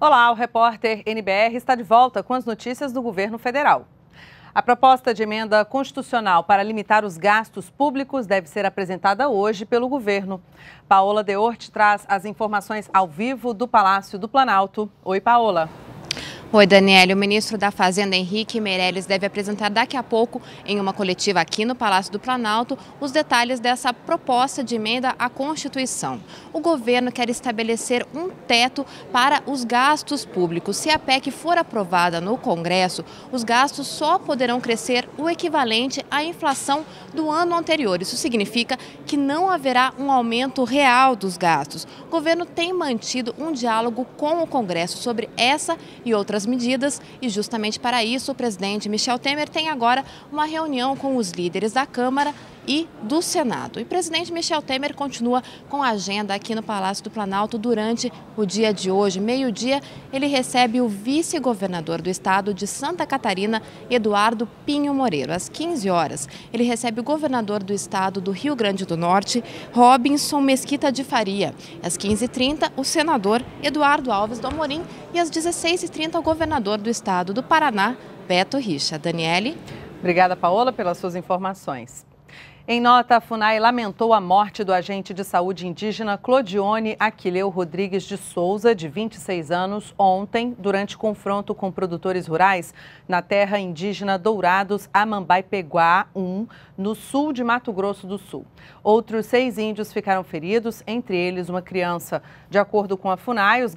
Olá, o repórter NBR está de volta com as notícias do governo federal. A proposta de emenda constitucional para limitar os gastos públicos deve ser apresentada hoje pelo governo. Paola Deorte traz as informações ao vivo do Palácio do Planalto. Oi, Paola. Oi, Daniele. O ministro da Fazenda, Henrique Meirelles, deve apresentar daqui a pouco, em uma coletiva aqui no Palácio do Planalto, os detalhes dessa proposta de emenda à Constituição. O governo quer estabelecer um teto para os gastos públicos. Se a PEC for aprovada no Congresso, os gastos só poderão crescer o equivalente à inflação do ano anterior. Isso significa que não haverá um aumento real dos gastos. O governo tem mantido um diálogo com o Congresso sobre essa e outras novas medidas e justamente para isso o presidente Michel Temer tem agora uma reunião com os líderes da Câmara e do Senado. E o presidente Michel Temer continua com a agenda aqui no Palácio do Planalto durante o dia de hoje. Meio-dia, ele recebe o vice-governador do estado de Santa Catarina, Eduardo Pinho Moreiro. Às 15 horas, ele recebe o governador do estado do Rio Grande do Norte, Robinson Mesquita de Faria. Às 15h30, o senador Eduardo Alves do Amorim e às 16h30, o governador do estado do Paraná, Beto Richa. Daniele? Obrigada, Paola, pelas suas informações. Em nota, a FUNAI lamentou a morte do agente de saúde indígena Clodione Aquileu Rodrigues de Souza, de 26 anos, ontem, durante confronto com produtores rurais na terra indígena Dourados Amambai Peguá 1, no sul de Mato Grosso do Sul. Outros seis índios ficaram feridos, entre eles uma criança. De acordo com a FUNAI, os,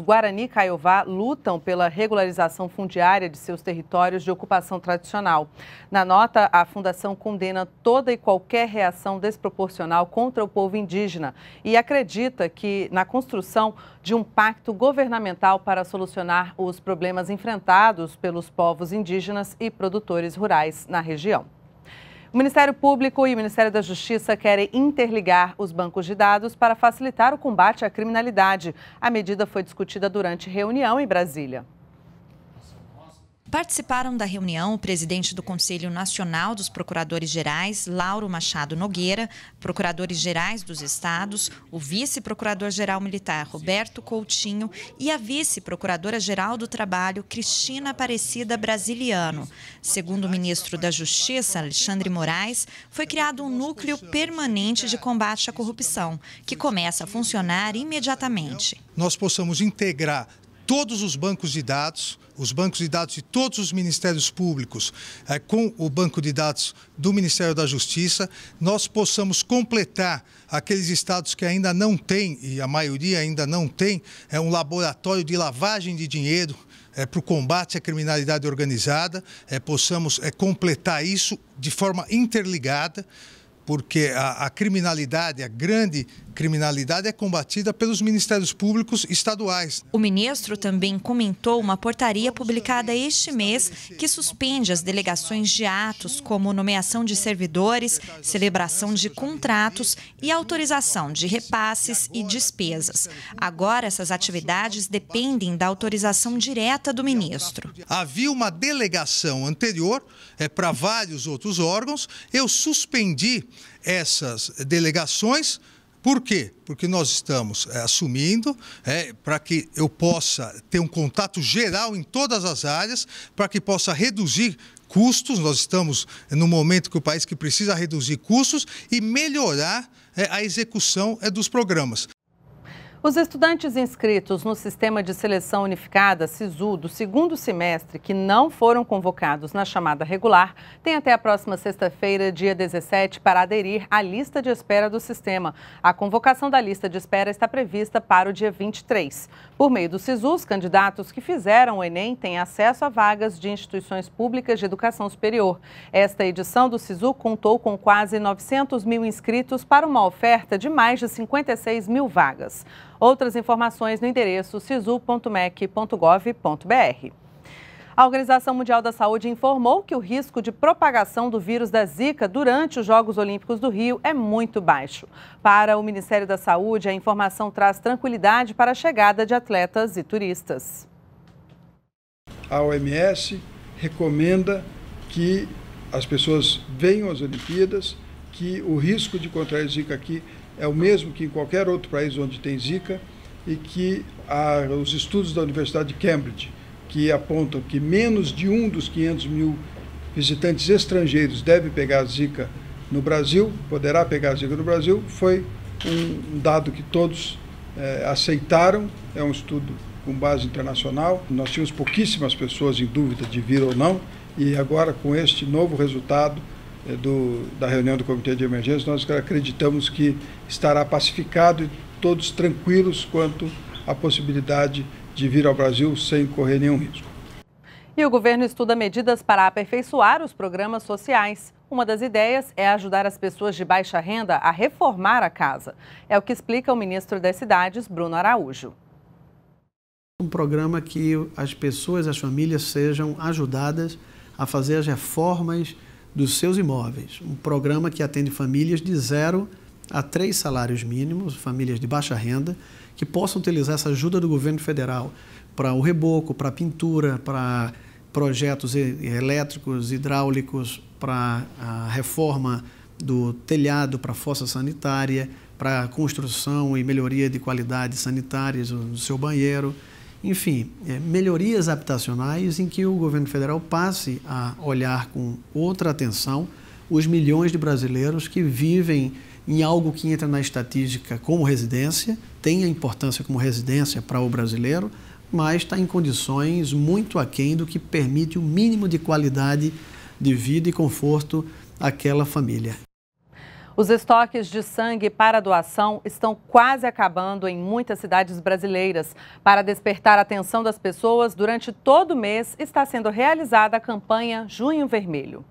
Guarani Caiová lutam pela regularização fundiária de seus territórios de ocupação tradicional. Na nota, a Fundação condena toda e qualquer reação desproporcional contra o povo indígena e acredita que na construção de um pacto governamental para solucionar os problemas enfrentados pelos povos indígenas e produtores rurais na região. O Ministério Público e o Ministério da Justiça querem interligar os bancos de dados para facilitar o combate à criminalidade. A medida foi discutida durante reunião em Brasília. Participaram da reunião o presidente do Conselho Nacional dos Procuradores Gerais, Lauro Machado Nogueira, procuradores gerais dos estados, o vice-procurador-geral militar, Roberto Coutinho, e a vice-procuradora-geral do Trabalho, Cristina Aparecida Brasiliano. Segundo o ministro da Justiça, Alexandre Moraes, foi criado um núcleo permanente de combate à corrupção, que começa a funcionar imediatamente. Nós possamos integrar todos os bancos de dados, os bancos de dados de todos os ministérios públicos, é, com o banco de dados do Ministério da Justiça, nós possamos completar aqueles estados que ainda não têm, e a maioria ainda não tem, é um laboratório de lavagem de dinheiro. É, para o combate à criminalidade organizada, é, possamos é, completar isso de forma interligada, porque a, a criminalidade, a grande criminalidade é combatida pelos ministérios públicos estaduais. O ministro também comentou uma portaria publicada este mês que suspende as delegações de atos como nomeação de servidores, celebração de contratos e autorização de repasses e despesas. Agora, essas atividades dependem da autorização direta do ministro. Havia uma delegação anterior é, para vários outros órgãos. Eu suspendi essas delegações por quê? Porque nós estamos é, assumindo é, eh, para que eu possa ter um contato geral em todas as áreas, para que possa reduzir custos. Nós estamos no momento que o país que precisa reduzir custos e melhorar é, a execução é, dos programas. Os estudantes inscritos no Sistema de Seleção Unificada, SISU, do segundo semestre, que não foram convocados na chamada regular, têm até a próxima sexta-feira, dia 17, para aderir à lista de espera do sistema. A convocação da lista de espera está prevista para o dia 23. Por meio do SISU, os candidatos que fizeram o Enem têm acesso a vagas de instituições públicas de educação superior. Esta edição do SISU contou com quase 900 mil inscritos para uma oferta de mais de 56 mil vagas. Outras informações no endereço sisu.mec.gov.br. A Organização Mundial da Saúde informou que o risco de propagação do vírus da Zika durante os Jogos Olímpicos do Rio é muito baixo. Para o Ministério da Saúde, a informação traz tranquilidade para a chegada de atletas e turistas. A OMS recomenda que as pessoas venham às Olimpíadas, que o risco de contrair Zika aqui é o mesmo que em qualquer outro país onde tem Zika e que os estudos da Universidade de Cambridge, que apontam que menos de um dos 500 mil visitantes estrangeiros deve pegar Zika no Brasil, poderá pegar Zika no Brasil, foi um dado que todos é, aceitaram, é um estudo com base internacional. Nós tínhamos pouquíssimas pessoas em dúvida de vir ou não, e agora com este novo resultado, eh, do, da reunião do Comitê de Emergência, nós acreditamos que estará pacificado e todos tranquilos quanto à possibilidade de vir ao Brasil sem correr nenhum risco. E o governo estuda medidas para aperfeiçoar os programas sociais. Uma das ideias é ajudar as pessoas de baixa renda a reformar a casa. É o que explica o ministro das Cidades, Bruno Araújo. Um programa que as pessoas, as famílias sejam ajudadas a fazer as reformas dos seus imóveis. Um programa que atende famílias de zero a três salários mínimos, famílias de baixa renda, que possam utilizar essa ajuda do governo federal para o reboco, para a pintura, para projetos elétricos, hidráulicos, para a reforma do telhado, para a fossa sanitária, para a construção e melhoria de qualidades sanitárias no seu banheiro enfim, é, melhorias habitacionais em que o governo federal passe a olhar com outra atenção os milhões de brasileiros que vivem em algo que entra na estatística como residência, tem a importância como residência para o brasileiro, mas está em condições muito aquém do que permite o mínimo de qualidade de vida e conforto àquela família. Os estoques de sangue para doação estão quase acabando em muitas cidades brasileiras. Para despertar a atenção das pessoas, durante todo o mês está sendo realizada a campanha Junho Vermelho.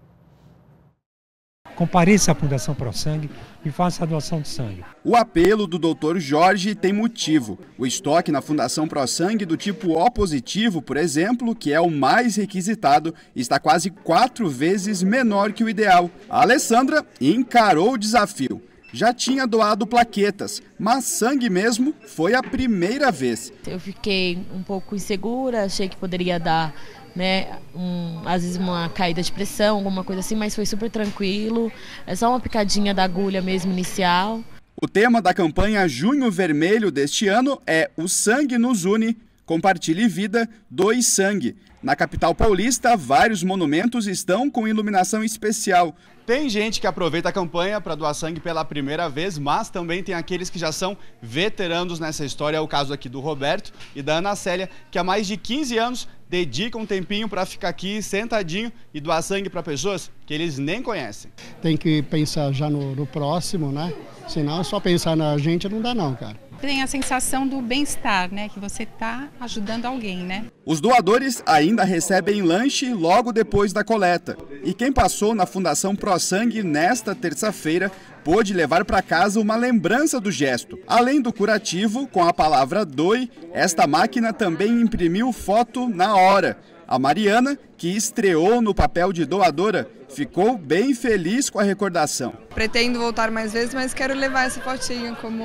Compareça à Fundação Pro Sangue e faça a doação de sangue. O apelo do Dr. Jorge tem motivo. O estoque na Fundação Pro Sangue do tipo O positivo, por exemplo, que é o mais requisitado, está quase quatro vezes menor que o ideal. A Alessandra encarou o desafio já tinha doado plaquetas, mas sangue mesmo foi a primeira vez. Eu fiquei um pouco insegura, achei que poderia dar, né, um, às vezes uma caída de pressão, alguma coisa assim, mas foi super tranquilo. É só uma picadinha da agulha mesmo inicial. O tema da campanha Junho Vermelho deste ano é O Sangue nos Une Compartilhe Vida, Doe Sangue. Na capital paulista, vários monumentos estão com iluminação especial. Tem gente que aproveita a campanha para doar sangue pela primeira vez, mas também tem aqueles que já são veteranos nessa história. É o caso aqui do Roberto e da Ana Célia, que há mais de 15 anos dedicam um tempinho para ficar aqui sentadinho e doar sangue para pessoas que eles nem conhecem. Tem que pensar já no, no próximo, né? Senão só pensar na gente não dá não, cara. Tem a sensação do bem-estar, né? Que você está ajudando alguém, né? Os doadores ainda recebem lanche logo depois da coleta. E quem passou na Fundação Pro Sangue nesta terça-feira pôde levar para casa uma lembrança do gesto. Além do curativo, com a palavra doe, esta máquina também imprimiu foto na hora a Mariana, que estreou no papel de doadora, ficou bem feliz com a recordação. Pretendo voltar mais vezes, mas quero levar esse potinho como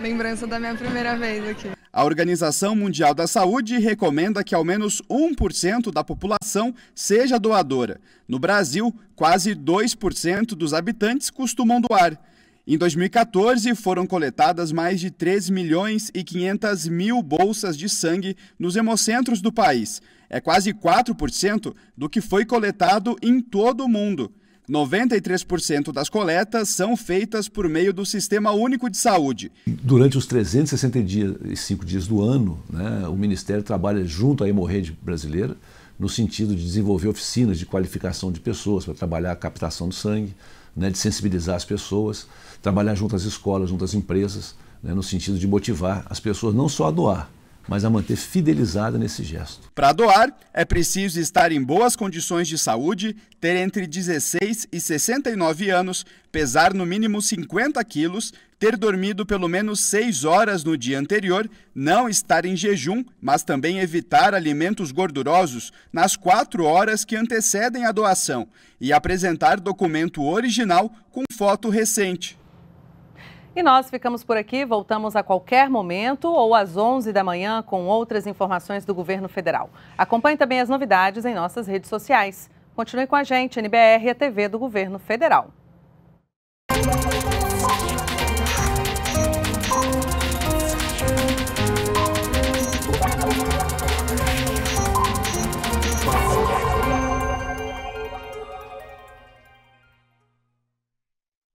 lembrança da minha primeira vez aqui. A Organização Mundial da Saúde recomenda que ao menos 1% da população seja doadora. No Brasil, quase 2% dos habitantes costumam doar. Em 2014, foram coletadas mais de 3 milhões e 500 mil bolsas de sangue nos hemocentros do país. É quase 4% do que foi coletado em todo o mundo. 93% das coletas são feitas por meio do Sistema Único de Saúde. Durante os 365 dias do ano, né, o Ministério trabalha junto à Hemorrede Brasileira no sentido de desenvolver oficinas de qualificação de pessoas para trabalhar a captação do sangue, né, de sensibilizar as pessoas trabalhar junto às escolas, junto às empresas, né, no sentido de motivar as pessoas não só a doar, mas a manter fidelizada nesse gesto. Para doar, é preciso estar em boas condições de saúde, ter entre 16 e 69 anos, pesar no mínimo 50 quilos, ter dormido pelo menos 6 horas no dia anterior, não estar em jejum, mas também evitar alimentos gordurosos nas 4 horas que antecedem a doação e apresentar documento original com foto recente. E nós ficamos por aqui, voltamos a qualquer momento ou às 11 da manhã com outras informações do governo federal. Acompanhe também as novidades em nossas redes sociais. Continue com a gente, NBR, a TV do Governo Federal.